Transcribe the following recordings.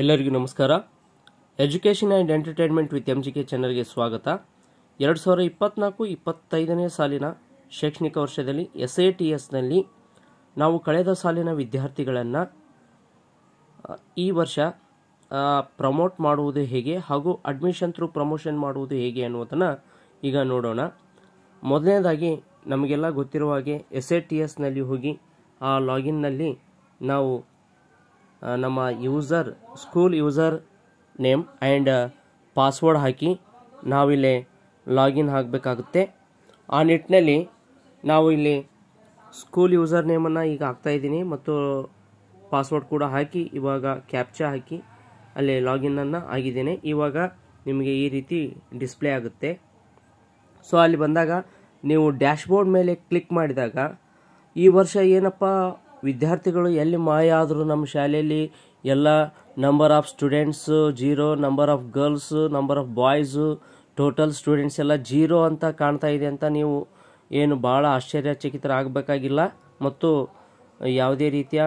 ಎಲ್ಲರಿಗೂ ನಮಸ್ಕಾರ education and entertainment with M G K ಚಾನಲ್ಗೆ ಸ್ವಾಗತ ಎರಡು ಸಾವಿರ ಇಪ್ಪತ್ನಾಲ್ಕು ಇಪ್ಪತ್ತೈದನೇ ಸಾಲಿನ ಶೈಕ್ಷಣಿಕ ವರ್ಷದಲ್ಲಿ ಎಸ್ ಎ ಟಿ ಎಸ್ನಲ್ಲಿ ನಾವು ಕಳೆದ ಸಾಲಿನ ವಿದ್ಯಾರ್ಥಿಗಳನ್ನು ಈ ವರ್ಷ ಪ್ರಮೋಟ್ ಮಾಡುವುದು ಹೇಗೆ ಹಾಗೂ ಅಡ್ಮಿಷನ್ ಥ್ರೂ ಪ್ರಮೋಷನ್ ಮಾಡುವುದು ಹೇಗೆ ಅನ್ನುವುದನ್ನು ಈಗ ನೋಡೋಣ ಮೊದಲನೇದಾಗಿ ನಮಗೆಲ್ಲ ಗೊತ್ತಿರುವ ಹಾಗೆ ಎಸ್ ಎ ಟಿ ಎಸ್ನಲ್ಲಿ ಹೋಗಿ ಆ ಲಾಗಿನ್ನಲ್ಲಿ ನಾವು ನಮ್ಮ user school user name and password ಹಾಕಿ ನಾವಿಲ್ಲಿ ಲಾಗಿನ್ ಆಗಬೇಕಾಗುತ್ತೆ ಆ ನಿಟ್ಟಿನಲ್ಲಿ ನಾವು ಇಲ್ಲಿ ಸ್ಕೂಲ್ ಯೂಸರ್ ನೇಮನ್ನು ಈಗ ಹಾಕ್ತಾಯಿದ್ದೀನಿ ಮತ್ತು ಪಾಸ್ವರ್ಡ್ ಕೂಡ ಹಾಕಿ ಇವಾಗ ಕ್ಯಾಪ್ಚಾ ಹಾಕಿ ಅಲ್ಲಿ ಲಾಗಿನನ್ನು ಆಗಿದ್ದೇನೆ ಇವಾಗ ನಿಮಗೆ ಈ ರೀತಿ ಡಿಸ್ಪ್ಲೇ ಆಗುತ್ತೆ ಸೊ ಅಲ್ಲಿ ಬಂದಾಗ ನೀವು ಡ್ಯಾಶ್ಬೋರ್ಡ್ ಮೇಲೆ ಕ್ಲಿಕ್ ಮಾಡಿದಾಗ ಈ ವರ್ಷ ಏನಪ್ಪ ವಿದ್ಯಾರ್ಥಿಗಳು ಎಲ್ಲಿ ಮಾಯ ಆದರೂ ನಮ್ಮ ಶಾಲೆಯಲ್ಲಿ ಎಲ್ಲ number of students zero number of girls number of boys total students ಎಲ್ಲ ಜೀರೋ ಅಂತ ಕಾಣ್ತಾ ಇದೆ ಅಂತ ನೀವು ಏನು ಭಾಳ ಆಗಬೇಕಾಗಿಲ್ಲ ಮತ್ತು ಯಾವುದೇ ರೀತಿಯ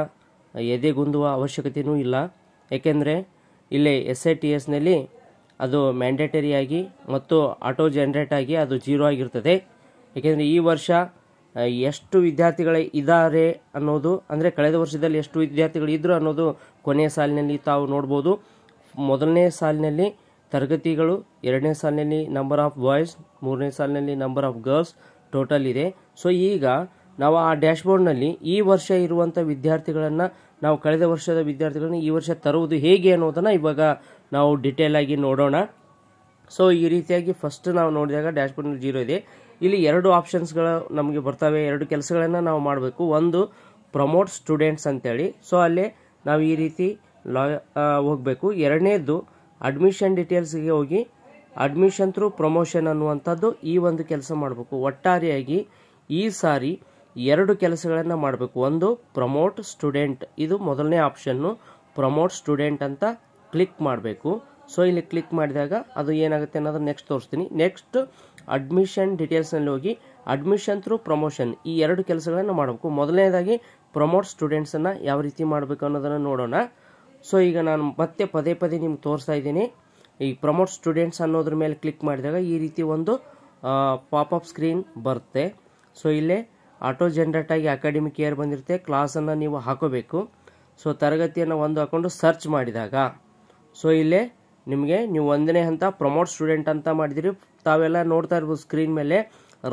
ಎದೆಗುಂದುವ ಅವಶ್ಯಕತೆಯೂ ಇಲ್ಲ ಏಕೆಂದರೆ ಇಲ್ಲಿ ಎಸ್ ಐ ಟಿ ಎಸ್ನಲ್ಲಿ ಅದು ಮ್ಯಾಂಡೇಟರಿಯಾಗಿ ಮತ್ತು ಆಟೋ ಜನ್ರೇಟ್ ಆಗಿ ಅದು ಜೀರೋ ಆಗಿರ್ತದೆ ಏಕೆಂದರೆ ಈ ವರ್ಷ ಎಷ್ಟು ವಿದ್ಯಾರ್ಥಿಗಳೇ ಇದ್ದಾರೆ ಅನ್ನೋದು ಅಂದರೆ ಕಳೆದ ವರ್ಷದಲ್ಲಿ ಎಷ್ಟು ವಿದ್ಯಾರ್ಥಿಗಳು ಇದ್ದರು ಅನ್ನೋದು ಕೊನೆಯ ಸಾಲಿನಲ್ಲಿ ತಾವು ನೋಡ್ಬೋದು ಮೊದಲನೇ ಸಾಲಿನಲ್ಲಿ ತರಗತಿಗಳು ಎರಡನೇ ಸಾಲಿನಲ್ಲಿ ನಂಬರ್ ಆಫ್ ಬಾಯ್ಸ್ ಮೂರನೇ ಸಾಲಿನಲ್ಲಿ ನಂಬರ್ ಆಫ್ ಗರ್ಲ್ಸ್ ಟೋಟಲ್ ಇದೆ ಸೊ ಈಗ ನಾವು ಆ ಡ್ಯಾಶ್ಬೋರ್ಡ್ನಲ್ಲಿ ಈ ವರ್ಷ ಇರುವಂಥ ವಿದ್ಯಾರ್ಥಿಗಳನ್ನು ನಾವು ಕಳೆದ ವರ್ಷದ ವಿದ್ಯಾರ್ಥಿಗಳನ್ನು ಈ ವರ್ಷ ತರುವುದು ಹೇಗೆ ಅನ್ನೋದನ್ನು ಇವಾಗ ನಾವು ಡಿಟೇಲಾಗಿ ನೋಡೋಣ ಸೊ ಈ ರೀತಿಯಾಗಿ ಫಸ್ಟ್ ನಾವು ನೋಡಿದಾಗ ಡ್ಯಾಶ್ಬೋರ್ಡ್ನಲ್ಲಿ ಜೀರೋ ಇದೆ ಇಲ್ಲಿ ಎರಡು ಆಪ್ಷನ್ಸ್ಗಳು ನಮಗೆ ಬರ್ತವೆ ಎರಡು ಕೆಲಸಗಳನ್ನು ನಾವು ಮಾಡಬೇಕು ಒಂದು ಪ್ರಮೋಟ್ ಸ್ಟೂಡೆಂಟ್ಸ್ ಅಂತೇಳಿ ಸೊ ಅಲ್ಲಿ ನಾವು ಈ ರೀತಿ ಲಾ ಹೋಗಬೇಕು ಎರಡನೇದು ಅಡ್ಮಿಷನ್ ಡೀಟೇಲ್ಸ್ಗೆ ಹೋಗಿ ಅಡ್ಮಿಷನ್ ಥ್ರೂ ಪ್ರಮೋಷನ್ ಅನ್ನುವಂಥದ್ದು ಈ ಒಂದು ಕೆಲಸ ಮಾಡಬೇಕು ಒಟ್ಟಾರೆಯಾಗಿ ಈ ಸಾರಿ ಎರಡು ಕೆಲಸಗಳನ್ನು ಮಾಡಬೇಕು ಒಂದು ಪ್ರಮೋಟ್ ಸ್ಟೂಡೆಂಟ್ ಇದು ಮೊದಲನೇ ಆಪ್ಷನ್ನು ಪ್ರಮೋಟ್ ಸ್ಟೂಡೆಂಟ್ ಅಂತ ಕ್ಲಿಕ್ ಮಾಡಬೇಕು ಸೊ ಇಲ್ಲಿ ಕ್ಲಿಕ್ ಮಾಡಿದಾಗ ಅದು ಏನಾಗುತ್ತೆ ಅನ್ನೋದು ನೆಕ್ಸ್ಟ್ ತೋರಿಸ್ತೀನಿ ನೆಕ್ಸ್ಟ್ ಅಡ್ಮಿಷನ್ ಡೀಟೇಲ್ಸ್ನಲ್ಲಿ ಹೋಗಿ ಅಡ್ಮಿಷನ್ ಥ್ರೂ ಪ್ರಮೋಷನ್ ಈ ಎರಡು ಕೆಲಸಗಳನ್ನು ಮಾಡಬೇಕು ಮೊದಲನೇದಾಗಿ ಪ್ರಮೋಟ್ ಸ್ಟೂಡೆಂಟ್ಸನ್ನು ಯಾವ ರೀತಿ ಮಾಡಬೇಕು ಅನ್ನೋದನ್ನು ನೋಡೋಣ ಸೊ ಈಗ ನಾನು ಮತ್ತೆ ಪದೇ ಪದೇ ನಿಮ್ಗೆ ತೋರಿಸ್ತಾ ಇದ್ದೀನಿ ಈ ಪ್ರಮೋಟ್ ಸ್ಟೂಡೆಂಟ್ಸ್ ಅನ್ನೋದ್ರ ಮೇಲೆ ಕ್ಲಿಕ್ ಮಾಡಿದಾಗ ಈ ರೀತಿ ಒಂದು ಪಾಪಪ್ ಸ್ಕ್ರೀನ್ ಬರುತ್ತೆ ಸೊ ಇಲ್ಲೇ ಆಟೋ ಜನ್ರೇಟ್ ಆಗಿ ಅಕಾಡೆಮಿಕ್ ಇಯರ್ ಬಂದಿರುತ್ತೆ ಕ್ಲಾಸನ್ನು ನೀವು ಹಾಕೋಬೇಕು ಸೊ ತರಗತಿಯನ್ನು ಒಂದು ಹಾಕೊಂಡು ಸರ್ಚ್ ಮಾಡಿದಾಗ ಸೊ ಇಲ್ಲೇ ನಿಮಗೆ ನೀವು ಒಂದನೇ ಹಂತ ಪ್ರಮೋಟ್ ಸ್ಟೂಡೆಂಟ್ ಅಂತ ಮಾಡಿದಿರಿ ತಾವೆಲ್ಲ ನೋಡ್ತಾ ಇರ್ಬೋದು ಸ್ಕ್ರೀನ್ ಮೇಲೆ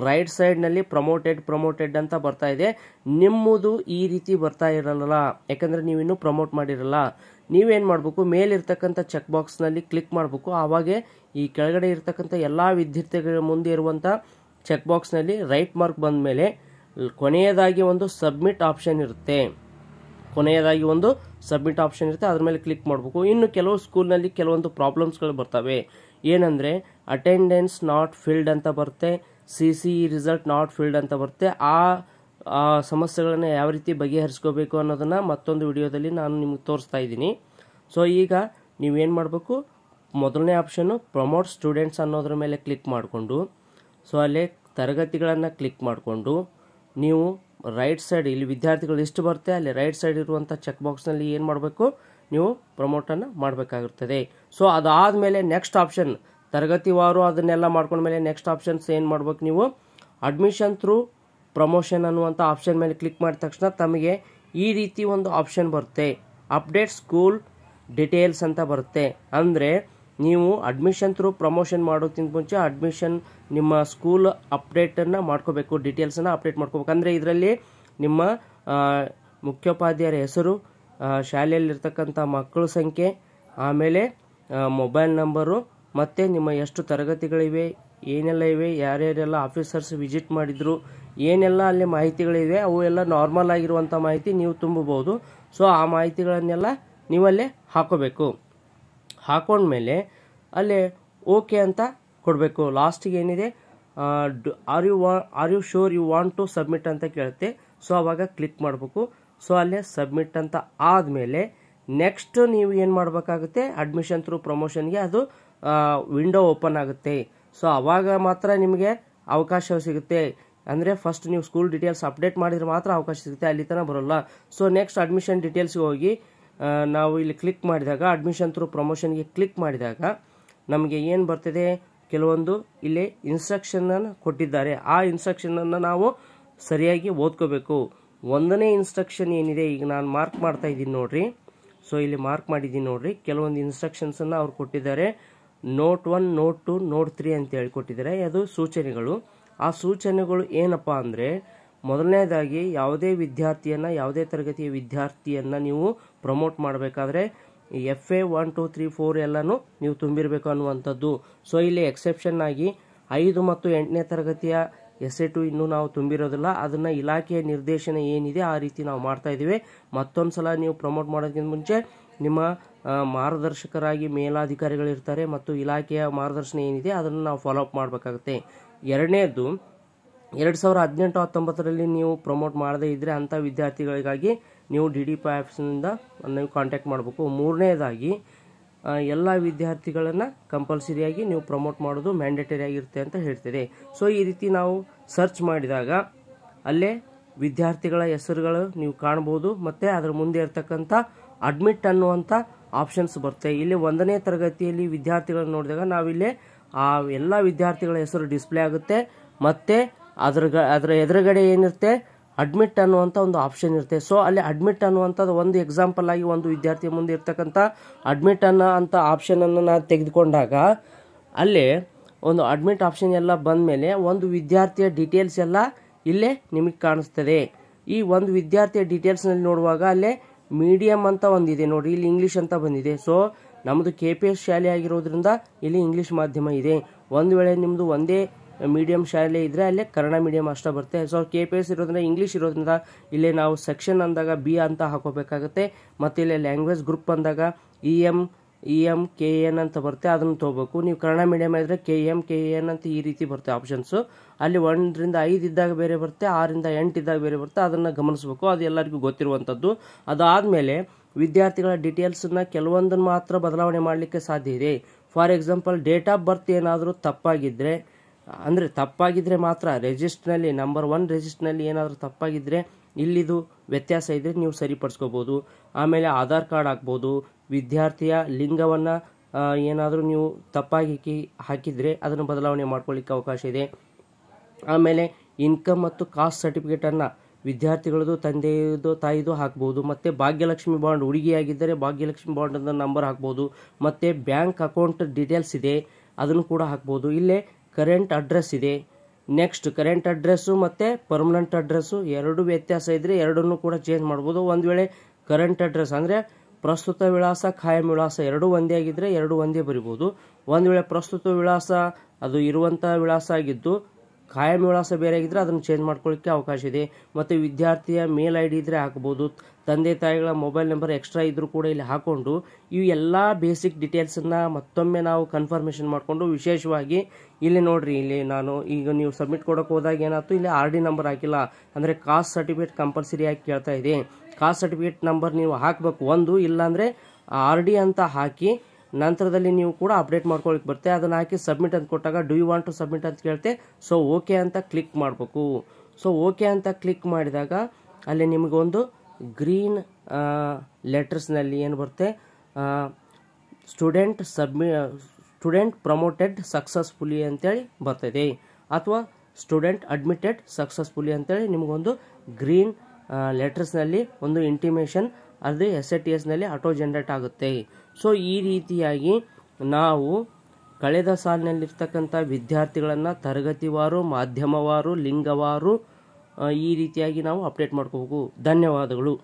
ರೈಟ್ ಸೈಡ್ನಲ್ಲಿ ಪ್ರಮೋಟೆಡ್ ಪ್ರಮೋಟೆಡ್ ಅಂತ ಬರ್ತಾ ಇದೆ ನಿಮ್ಮದು ಈ ರೀತಿ ಬರ್ತಾ ಇರಲ್ಲ ಯಾಕಂದರೆ ನೀವಿನ್ನೂ ಪ್ರಮೋಟ್ ಮಾಡಿರಲ್ಲ ನೀವೇನು ಮಾಡಬೇಕು ಮೇಲಿರ್ತಕ್ಕಂಥ ಚೆಕ್ ಬಾಕ್ಸ್ನಲ್ಲಿ ಕ್ಲಿಕ್ ಮಾಡಬೇಕು ಆವಾಗೆ ಈ ಕೆಳಗಡೆ ಇರತಕ್ಕಂಥ ಎಲ್ಲ ವಿದ್ಯಾರ್ಥಿಗಳ ಮುಂದೆ ಇರುವಂಥ ಚೆಕ್ ಬಾಕ್ಸ್ನಲ್ಲಿ ರೈಟ್ ಮಾರ್ಕ್ ಬಂದ ಮೇಲೆ ಕೊನೆಯದಾಗಿ ಒಂದು ಸಬ್ಮಿಟ್ ಆಪ್ಷನ್ ಇರುತ್ತೆ ಕೊನೆಯದಾಗಿ ಒಂದು ಸಬ್ಮಿಟ್ ಆಪ್ಷನ್ ಇರುತ್ತೆ ಅದ್ರ ಮೇಲೆ ಕ್ಲಿಕ್ ಮಾಡಬೇಕು ಇನ್ನು ಕೆಲವು ಸ್ಕೂಲ್ನಲ್ಲಿ ಕೆಲವೊಂದು ಪ್ರಾಬ್ಲಮ್ಸ್ಗಳು ಬರ್ತವೆ ಏನಂದರೆ ಅಟೆಂಡೆನ್ಸ್ ನಾಟ್ ಫಿಲ್ಡ್ ಅಂತ ಬರುತ್ತೆ C C result not filled ಅಂತ ಬರುತ್ತೆ ಆ ಸಮಸ್ಯೆಗಳನ್ನು ಯಾವ ರೀತಿ ಬಗೆಹರಿಸ್ಕೋಬೇಕು ಅನ್ನೋದನ್ನು ಮತ್ತೊಂದು ವಿಡಿಯೋದಲ್ಲಿ ನಾನು ನಿಮಗೆ ತೋರಿಸ್ತಾ ಇದ್ದೀನಿ ಸೊ ಈಗ ನೀವೇನು ಮಾಡಬೇಕು ಮೊದಲನೇ ಆಪ್ಷನ್ನು ಪ್ರಮೋಟ್ ಸ್ಟೂಡೆಂಟ್ಸ್ ಅನ್ನೋದ್ರ ಮೇಲೆ ಕ್ಲಿಕ್ ಮಾಡಿಕೊಂಡು ಸೊ ಅಲ್ಲೇ ತರಗತಿಗಳನ್ನು ಕ್ಲಿಕ್ ಮಾಡಿಕೊಂಡು ನೀವು ರೈಟ್ ಸೈಡ್ ಇಲ್ಲಿ ವಿದ್ಯಾರ್ಥಿಗಳು ಎಷ್ಟು ಬರುತ್ತೆ ಅಲ್ಲಿ ರೈಟ್ ಸೈಡ್ ಇರುವಂಥ ಚೆಕ್ ಬಾಕ್ಸ್ನಲ್ಲಿ ಏನು ಮಾಡಬೇಕು ನೀವು ಪ್ರಮೋಟನ್ನು ಮಾಡಬೇಕಾಗಿರ್ತದೆ ಸೊ ಮೇಲೆ ನೆಕ್ಸ್ಟ್ ಆಪ್ಷನ್ ತರಗತಿವಾರು ಅದನ್ನೆಲ್ಲ ಮಾಡ್ಕೊಂಡ್ಮೇಲೆ ನೆಕ್ಸ್ಟ್ ಆಪ್ಷನ್ಸ್ ಏನು ಮಾಡ್ಬೇಕು ನೀವು ಅಡ್ಮಿಷನ್ ಥ್ರೂ ಪ್ರಮೋಷನ್ ಅನ್ನುವಂಥ ಆಪ್ಷನ್ ಮೇಲೆ ಕ್ಲಿಕ್ ಮಾಡಿದ ತಕ್ಷಣ ತಮಗೆ ಈ ರೀತಿ ಒಂದು ಆಪ್ಷನ್ ಬರುತ್ತೆ ಅಪ್ಡೇಟ್ ಸ್ಕೂಲ್ ಡಿಟೇಲ್ಸ್ ಅಂತ ಬರುತ್ತೆ ಅಂದರೆ ನೀವು ಅಡ್ಮಿಷನ್ ಥ್ರೂ ಪ್ರಮೋಷನ್ ಮಾಡೋಕ್ಕಿಂತ ಮುಂಚೆ ಅಡ್ಮಿಷನ್ ನಿಮ್ಮ ಸ್ಕೂಲ್ ಅಪ್ಡೇಟನ್ನು ಮಾಡ್ಕೋಬೇಕು ಡೀಟೇಲ್ಸನ್ನು ಅಪ್ಡೇಟ್ ಮಾಡ್ಕೋಬೇಕು ಅಂದರೆ ಇದರಲ್ಲಿ ನಿಮ್ಮ ಮುಖ್ಯೋಪಾಧ್ಯಾಯರ ಹೆಸರು ಶಾಲೆಯಲ್ಲಿರ್ತಕ್ಕಂಥ ಮಕ್ಕಳ ಸಂಖ್ಯೆ ಆಮೇಲೆ ಮೊಬೈಲ್ ನಂಬರು ಮತ್ತು ನಿಮ್ಮ ಎಷ್ಟು ತರಗತಿಗಳಿವೆ ಏನೆಲ್ಲ ಇವೆ ಯಾರ್ಯಾರೆಲ್ಲ ಆಫೀಸರ್ಸ್ ವಿಸಿಟ್ ಮಾಡಿದರು ಏನೆಲ್ಲ ಅಲ್ಲಿ ಮಾಹಿತಿಗಳಿವೆ ಅವು ಎಲ್ಲ ನಾರ್ಮಲ್ ಆಗಿರುವಂಥ ಮಾಹಿತಿ ನೀವು ತುಂಬಬಹುದು ಸೊ ಆ ಮಾಹಿತಿಗಳನ್ನೆಲ್ಲ ನೀವಲ್ಲೇ ಹಾಕೋಬೇಕು ಹಾಕೊಂಡ್ಮೇಲೆ ಅಲ್ಲೇ ಓಕೆ ಅಂತ ಕೊಡಬೇಕು ಲಾಸ್ಟಿಗೆ ಏನಿದೆ ಆರ್ ಯು ವಾ are you sure you want to submit ಅಂತ ಕೇಳುತ್ತೆ ಸೊ ಆವಾಗ ಕ್ಲಿಕ್ ಮಾಡಬೇಕು ಸೊ ಅಲ್ಲೇ ಸಬ್ಮಿಟ್ ಅಂತ ಆದಮೇಲೆ ನೆಕ್ಸ್ಟ್ ನೀವು ಏನು ಮಾಡಬೇಕಾಗುತ್ತೆ ಅಡ್ಮಿಷನ್ ಥ್ರೂ ಪ್ರಮೋಷನ್ಗೆ ಅದು ವಿಂಡೋ ಓಪನ್ ಆಗುತ್ತೆ ಸೊ ಆವಾಗ ಮಾತ್ರ ನಿಮಗೆ ಅವಕಾಶ ಸಿಗುತ್ತೆ ಅಂದರೆ ಫಸ್ಟ್ ನೀವು ಸ್ಕೂಲ್ ಡೀಟೇಲ್ಸ್ ಅಪ್ಡೇಟ್ ಮಾಡಿದರೆ ಮಾತ್ರ ಅವಕಾಶ ಸಿಗುತ್ತೆ ಅಲ್ಲಿ ಥರ ಬರೋಲ್ಲ ಸೊ ನೆಕ್ಸ್ಟ್ ಅಡ್ಮಿಷನ್ ಡೀಟೇಲ್ಸ್ಗೆ ಹೋಗಿ ನಾವು ಇಲ್ಲಿ ಕ್ಲಿಕ್ ಮಾಡಿದಾಗ ಅಡ್ಮಿಷನ್ ಥ್ರೂ ಪ್ರಮೋಷನ್ಗೆ ಕ್ಲಿಕ್ ಮಾಡಿದಾಗ ನಮಗೆ ಏನು ಬರ್ತದೆ ಕೆಲವೊಂದು ಇಲ್ಲಿ ಇನ್ಸ್ಟ್ರಕ್ಷನನ್ನು ಕೊಟ್ಟಿದ್ದಾರೆ ಆ ಇನ್ಸ್ಟ್ರಕ್ಷನನ್ನು ನಾವು ಸರಿಯಾಗಿ ಓದ್ಕೋಬೇಕು ಒಂದನೇ ಇನ್ಸ್ಟ್ರಕ್ಷನ್ ಏನಿದೆ ಈಗ ನಾನು ಮಾರ್ಕ್ ಮಾಡ್ತಾ ಇದ್ದೀನಿ ನೋಡ್ರಿ ಸೊ ಇಲ್ಲಿ ಮಾರ್ಕ್ ಮಾಡಿದ್ದೀನಿ ನೋಡ್ರಿ ಕೆಲವೊಂದು ಇನ್ಸ್ಟ್ರಕ್ಷನ್ಸನ್ನು ಅವ್ರು ಕೊಟ್ಟಿದ್ದಾರೆ note one note two note three ಅಂತ ಹೇಳಿ ಕೊಟ್ಟಿದ್ದಾರೆ ಅದು ಸೂಚನೆಗಳು ಆ ಸೂಚನೆಗಳು ಏನಪ್ಪ ಅಂದರೆ ಮೊದಲನೇದಾಗಿ ಯಾವುದೇ ವಿದ್ಯಾರ್ಥಿಯನ್ನು ಯಾವುದೇ ತರಗತಿಯ ವಿದ್ಯಾರ್ಥಿಯನ್ನು ನೀವು ಪ್ರಮೋಟ್ ಮಾಡಬೇಕಾದ್ರೆ ಈ F A one two three four ಎಲ್ಲನೂ ನೀವು ತುಂಬಿರಬೇಕು ಅನ್ನುವಂಥದ್ದು ಸೊ ಇಲ್ಲಿ ಎಕ್ಸೆಪ್ಷನ್ ಆಗಿ ಐದು ಮತ್ತು ಎಂಟನೇ ತರಗತಿಯ ಎಸ್ ಎ ಟು ಇನ್ನೂ ನಾವು ತುಂಬಿರೋದಿಲ್ಲ ಅದನ್ನು ಇಲಾಖೆಯ ನಿರ್ದೇಶನ ಏನಿದೆ ಆ ರೀತಿ ನಾವು ಮಾಡ್ತಾ ಇದ್ದೀವಿ ಮತ್ತೊಂದು ಸಲ ನೀವು ಪ್ರಮೋಟ್ ಮಾಡೋದಕ್ಕಿಂತ ಮುಂಚೆ ನಿಮ್ಮ ಮಾರ್ಗದರ್ಶಕರಾಗಿ ಮೇಲಾಧಿಕಾರಿಗಳಿರ್ತಾರೆ ಮತ್ತು ಇಲಾಖೆಯ ಮಾರ್ಗದರ್ಶನ ಏನಿದೆ ಅದನ್ನು ನಾವು ಫಾಲೋ ಅಪ್ ಮಾಡಬೇಕಾಗುತ್ತೆ ಎರಡನೇದು ಎರಡು ಸಾವಿರ ಹದಿನೆಂಟು ಹತ್ತೊಂಬತ್ತರಲ್ಲಿ ನೀವು ಪ್ರಮೋಟ್ ಮಾಡದೇ ಇದ್ದರೆ ಅಂಥ ವಿದ್ಯಾರ್ಥಿಗಳಿಗಾಗಿ ನೀವು ಡಿ ಡಿ ಪಿ ಆ್ಯಪ್ಸ್ನಿಂದ ನೀವು ಕಾಂಟ್ಯಾಕ್ಟ್ ಮಾಡಬೇಕು ಮೂರನೇದಾಗಿ ಎಲ್ಲ ವಿದ್ಯಾರ್ಥಿಗಳನ್ನು ಕಂಪಲ್ಸರಿಯಾಗಿ ನೀವು ಪ್ರಮೋಟ್ ಮಾಡೋದು ಮ್ಯಾಂಡೇಟರಿ ಆಗಿರುತ್ತೆ ಅಂತ ಹೇಳ್ತೀರಿ ಸೊ ಈ ರೀತಿ ನಾವು ಸರ್ಚ್ ಮಾಡಿದಾಗ ಅಲ್ಲೇ ವಿದ್ಯಾರ್ಥಿಗಳ ಹೆಸರುಗಳು ನೀವು ಕಾಣ್ಬೋದು ಮತ್ತು ಅದರ ಮುಂದೆ ಇರ್ತಕ್ಕಂಥ ಅಡ್ಮಿಟ್ ಅನ್ನುವಂಥ ಆಪ್ಷನ್ಸ್ ಬರುತ್ತೆ ಇಲ್ಲಿ ಒಂದನೇ ತರಗತಿಯಲ್ಲಿ ವಿದ್ಯಾರ್ಥಿಗಳನ್ನು ನೋಡಿದಾಗ ನಾವಿಲ್ಲಿ ಆ ಎಲ್ಲ ವಿದ್ಯಾರ್ಥಿಗಳ ಹೆಸರು ಡಿಸ್ಪ್ಲೇ ಆಗುತ್ತೆ ಮತ್ತು ಅದ್ರ ಅದರ ಎದುರುಗಡೆ ಏನಿರುತ್ತೆ ಅಡ್ಮಿಟ್ ಅನ್ನುವಂಥ ಒಂದು ಆಪ್ಷನ್ ಇರುತ್ತೆ ಸೊ ಅಲ್ಲಿ ಅಡ್ಮಿಟ್ ಅನ್ನುವಂಥದ್ದು ಒಂದು ಎಕ್ಸಾಂಪಲ್ ಆಗಿ ಒಂದು ವಿದ್ಯಾರ್ಥಿ ಮುಂದೆ ಇರ್ತಕ್ಕಂಥ ಅಡ್ಮಿಟ್ ಅನ್ನೋ ಆಪ್ಷನ್ ಆಪ್ಷನನ್ನು ನಾನು ತೆಗೆದುಕೊಂಡಾಗ ಅಲ್ಲಿ ಒಂದು ಅಡ್ಮಿಟ್ ಆಪ್ಷನ್ ಎಲ್ಲ ಬಂದ ಮೇಲೆ ಒಂದು ವಿದ್ಯಾರ್ಥಿಯ ಡೀಟೇಲ್ಸ್ ಎಲ್ಲ ಇಲ್ಲೇ ನಿಮಗೆ ಕಾಣಿಸ್ತದೆ ಈ ಒಂದು ವಿದ್ಯಾರ್ಥಿಯ ಡೀಟೇಲ್ಸ್ನಲ್ಲಿ ನೋಡುವಾಗ ಅಲ್ಲೇ ಮೀಡಿಯಮ್ ಅಂತ ಒಂದಿದೆ ನೋಡಿ ಇಲ್ಲಿ ಇಂಗ್ಲೀಷ್ ಅಂತ ಬಂದಿದೆ ಸೊ ನಮ್ಮದು ಕೆ ಪಿ ಎಸ್ ಶಾಲೆ ಆಗಿರೋದ್ರಿಂದ ಇಲ್ಲಿ ಇಂಗ್ಲೀಷ್ ಮಾಧ್ಯಮ ಇದೆ ಒಂದು ವೇಳೆ ನಿಮ್ಮದು ಒಂದೇ ಮೀಡಿಯಂ ಶಾಲೆ ಇದ್ದರೆ ಅಲ್ಲೇ ಕನ್ನಡ ಮೀಡಿಯಂ ಅಷ್ಟೇ ಬರುತ್ತೆ ಸೊ ಕೆ ಪಿ ಎಸ್ ಇರೋದ್ರಿಂದ ಇಂಗ್ಲೀಷ್ ಇರೋದ್ರಿಂದ ಇಲ್ಲೇ ನಾವು ಸೆಕ್ಷನ್ ಅಂದಾಗ ಬಿ ಅಂತ ಹಾಕೋಬೇಕಾಗುತ್ತೆ ಮತ್ತು ಇಲ್ಲಿ ಲ್ಯಾಂಗ್ವೇಜ್ ಗ್ರೂಪ್ ಅಂದಾಗ E e M E e M K N ಅಂತ ಬರುತ್ತೆ ಅದನ್ನು ತೊಗೋಬೇಕು ನೀವು ಕನ್ನಡ ಮೀಡಿಯಮ್ ಇದ್ದರೆ ಕೆ ಎಮ್ ಕೆ ಎನ್ ಅಂತ ಈ ರೀತಿ ಬರುತ್ತೆ ಆಪ್ಷನ್ಸು ಅಲ್ಲಿ ಒಂದರಿಂದ ಐದು ಇದ್ದಾಗ ಬೇರೆ ಬರುತ್ತೆ ಆರಿಂದ ಎಂಟು ಇದ್ದಾಗ ಬೇರೆ ಬರುತ್ತೆ ಅದನ್ನು ಗಮನಿಸಬೇಕು ಅದು ಎಲ್ಲರಿಗೂ ಗೊತ್ತಿರುವಂಥದ್ದು ಅದಾದಮೇಲೆ ವಿದ್ಯಾರ್ಥಿಗಳ ಡಿಟೇಲ್ಸನ್ನು ಕೆಲವೊಂದನ್ನು ಮಾತ್ರ ಬದಲಾವಣೆ ಮಾಡಲಿಕ್ಕೆ ಸಾಧ್ಯ ಇದೆ for example date of birth ಏನಾದರೂ ತಪ್ಪಾಗಿದ್ದರೆ ಅಂದರೆ ತಪ್ಪಾಗಿದ್ದರೆ ಮಾತ್ರ ರೆಜಿಸ್ಟ್ರಲ್ಲಿ ನಂಬರ್ ಒನ್ ರೆಜಿಸ್ಟ್ರಲ್ಲಿ ಏನಾದರೂ ತಪ್ಪಾಗಿದ್ದರೆ ಇಲ್ಲಿದು ವ್ಯತ್ಯಾಸ ಇದ್ದರೆ ನೀವು ಸರಿಪಡಿಸ್ಕೋಬೋದು ಆಮೇಲೆ ಆಧಾರ್ ಕಾರ್ಡ್ ಹಾಕ್ಬೋದು ವಿದ್ಯಾರ್ಥಿಯ ಲಿಂಗವನ್ನು ಏನಾದರೂ ನೀವು ತಪ್ಪಾಗಿ ಹಾಕಿದರೆ ಅದನ್ನು ಬದಲಾವಣೆ ಮಾಡ್ಕೊಳ್ಳಿಕ್ಕೆ ಅವಕಾಶ ಇದೆ ಆಮೇಲೆ ಇನ್ಕಮ್ ಮತ್ತು ಕಾಸ್ಟ್ ಸರ್ಟಿಫಿಕೇಟನ್ನು ವಿದ್ಯಾರ್ಥಿಗಳದು ತಂದೆಯದು ತಾಯಿದು ಹಾಕ್ಬೋದು ಮತ್ತು ಭಾಗ್ಯಲಕ್ಷ್ಮಿ ಬಾಂಡ್ ಹುಡುಗಿಯಾಗಿದ್ದರೆ ಭಾಗ್ಯಲಕ್ಷ್ಮಿ ಬಾಂಡ್ ನಂಬರ್ ಹಾಕ್ಬೋದು ಮತ್ತು ಬ್ಯಾಂಕ್ ಅಕೌಂಟ್ ಡೀಟೇಲ್ಸ್ ಇದೆ ಅದನ್ನು ಕೂಡ ಹಾಕ್ಬೋದು ಇಲ್ಲೇ ಕರೆಂಟ್ ಅಡ್ರೆಸ್ ಇದೆ ನೆಕ್ಸ್ಟ್ ಕರೆಂಟ್ ಅಡ್ರೆಸ್ಸು ಮತ್ತು ಪರ್ಮನೆಂಟ್ ಅಡ್ರೆಸ್ಸು ಎರಡು ವ್ಯತ್ಯಾಸ ಇದ್ದರೆ ಎರಡನ್ನೂ ಕೂಡ ಚೇಂಜ್ ಮಾಡ್ಬೋದು ಒಂದು ವೇಳೆ ಕರೆಂಟ್ ಅಡ್ರೆಸ್ ಅಂದರೆ ಪ್ರಸ್ತುತ ವಿಳಾಸ ಖಾಯಂ ವಿಳಾಸ ಎರಡೂ ಒಂದೇ ಆಗಿದ್ದರೆ ಎರಡು ಒಂದೇ ಬರಿಬೋದು ಒಂದು ವೇಳೆ ಪ್ರಸ್ತುತ ವಿಳಾಸ ಅದು ಇರುವಂಥ ವಿಳಾಸ ಆಗಿದ್ದು ಖಾಯಂ ವಿಳಾಸ ಬೇರೆ ಆಗಿದ್ದರೆ ಅದನ್ನು ಚೇಂಜ್ ಮಾಡ್ಕೊಳ್ಳಿಕ್ಕೆ ಅವಕಾಶ ಇದೆ ಮತ್ತು ವಿದ್ಯಾರ್ಥಿಯ ಮೇಲ್ ಐ ಡಿ ಇದ್ದರೆ ಹಾಕ್ಬೋದು ತಂದೆ ತಾಯಿಗಳ ಮೊಬೈಲ್ ನಂಬರ್ ಎಕ್ಸ್ಟ್ರಾ ಇದ್ದರೂ ಕೂಡ ಇಲ್ಲಿ ಹಾಕ್ಕೊಂಡು ಇವು ಎಲ್ಲ ಬೇಸಿಕ್ ಡೀಟೇಲ್ಸನ್ನು ಮತ್ತೊಮ್ಮೆ ನಾವು ಕನ್ಫರ್ಮೇಷನ್ ಮಾಡಿಕೊಂಡು ವಿಶೇಷವಾಗಿ ಇಲ್ಲಿ ನೋಡ್ರಿ ಇಲ್ಲಿ ನಾನು ಈಗ ನೀವು ಸಬ್ಮಿಟ್ ಕೊಡೋಕೆ ಹೋದಾಗ ಏನಾಯ್ತು ಇಲ್ಲಿ ಆರ್ ಡಿ ನಂಬರ್ ಹಾಕಿಲ್ಲ ಅಂದರೆ ಕಾಸ್ಟ್ ಸರ್ಟಿಫಿಕೇಟ್ ಕಂಪಲ್ಸರಿ ಆಗಿ ಕೇಳ್ತಾ ಇದೆ ಕಾಸ್ಟ್ ಸರ್ಟಿಫಿಕೇಟ್ ನಂಬರ್ ನೀವು ಹಾಕಬೇಕು ಒಂದು ಇಲ್ಲಾಂದರೆ ಆರ್ ಡಿ ಅಂತ ಹಾಕಿ ನಂತರದಲ್ಲಿ ನೀವು ಕೂಡ ಅಪ್ಡೇಟ್ ಮಾಡ್ಕೊಳ್ಳಿಕ್ಕೆ ಬರುತ್ತೆ ಅದನ್ನು ಹಾಕಿ ಸಬ್ಮಿಟ್ ಅಂತ ಕೊಟ್ಟಾಗ do you want to submit ಅಂತ ಕೇಳ್ತೆ ಸೊ ಓಕೆ ಅಂತ ಕ್ಲಿಕ್ ಮಾಡಬೇಕು ಸೊ ಓಕೆ ಅಂತ ಕ್ಲಿಕ್ ಮಾಡಿದಾಗ ಅಲ್ಲಿ ನಿಮಗೊಂದು ಗ್ರೀನ್ ಲೆಟರ್ಸ್ನಲ್ಲಿ ಏನು ಬರುತ್ತೆ ಸ್ಟೂಡೆಂಟ್ ಸಬ್ಮಿ ಸ್ಟೂಡೆಂಟ್ ಪ್ರಮೋಟೆಡ್ ಸಕ್ಸಸ್ಫುಲಿ ಅಂತೇಳಿ ಬರ್ತದೆ ಅಥವಾ ಸ್ಟೂಡೆಂಟ್ ಅಡ್ಮಿಟೆಡ್ ಸಕ್ಸಸ್ಫುಲಿ ಅಂತೇಳಿ ನಿಮಗೊಂದು ಗ್ರೀನ್ ಲೆಟರ್ಸ್ನಲ್ಲಿ ಒಂದು ಇಂಟಿಮೇಷನ್ ಅಲ್ಲದೆ ಎಸ್ ಎ ಟಿ ಎಸ್ನಲ್ಲಿ ಆಟೋ ಜನ್ರೇಟ್ ಆಗುತ್ತೆ ಸೊ ಈ ರೀತಿಯಾಗಿ ನಾವು ಕಳೆದ ಸಾಲಿನಲ್ಲಿರ್ತಕ್ಕಂಥ ವಿದ್ಯಾರ್ಥಿಗಳನ್ನು ತರಗತಿವಾರು ಮಾಧ್ಯಮವಾರು ಲಿಂಗವಾರು ಈ ರೀತಿಯಾಗಿ ನಾವು ಅಪ್ಡೇಟ್ ಮಾಡ್ಕೋಬೇಕು ಧನ್ಯವಾದಗಳು